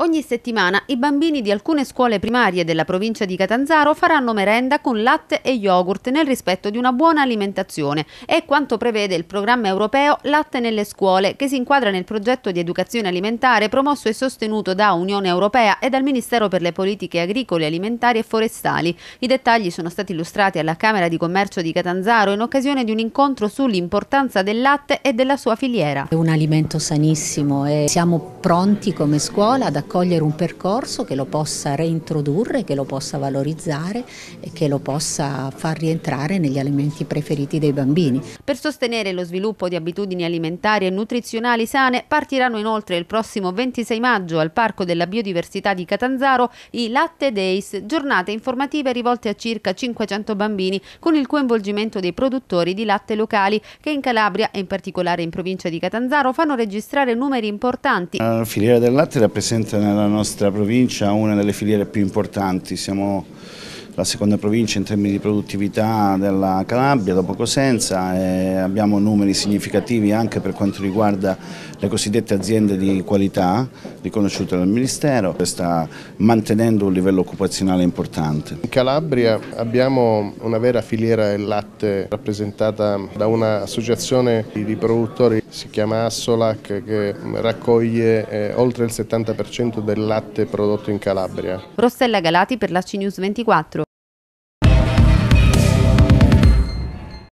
Ogni settimana i bambini di alcune scuole primarie della provincia di Catanzaro faranno merenda con latte e yogurt nel rispetto di una buona alimentazione È quanto prevede il programma europeo Latte nelle scuole che si inquadra nel progetto di educazione alimentare promosso e sostenuto da Unione Europea e dal Ministero per le politiche agricole, alimentari e forestali. I dettagli sono stati illustrati alla Camera di Commercio di Catanzaro in occasione di un incontro sull'importanza del latte e della sua filiera. È un alimento sanissimo e siamo pronti come scuola ad accogliere accogliere un percorso che lo possa reintrodurre, che lo possa valorizzare e che lo possa far rientrare negli alimenti preferiti dei bambini. Per sostenere lo sviluppo di abitudini alimentari e nutrizionali sane partiranno inoltre il prossimo 26 maggio al Parco della Biodiversità di Catanzaro i Latte Days, giornate informative rivolte a circa 500 bambini con il coinvolgimento dei produttori di latte locali che in Calabria e in particolare in provincia di Catanzaro fanno registrare numeri importanti. La filiera del latte rappresenta nella nostra provincia una delle filiere più importanti, siamo la seconda provincia in termini di produttività della Calabria dopo Cosenza e abbiamo numeri significativi anche per quanto riguarda le cosiddette aziende di qualità riconosciute dal Ministero che sta mantenendo un livello occupazionale importante. In Calabria abbiamo una vera filiera del latte rappresentata da un'associazione di produttori si chiama Assolac che raccoglie eh, oltre il 70% del latte prodotto in Calabria. Rossella Galati per la CNews 24.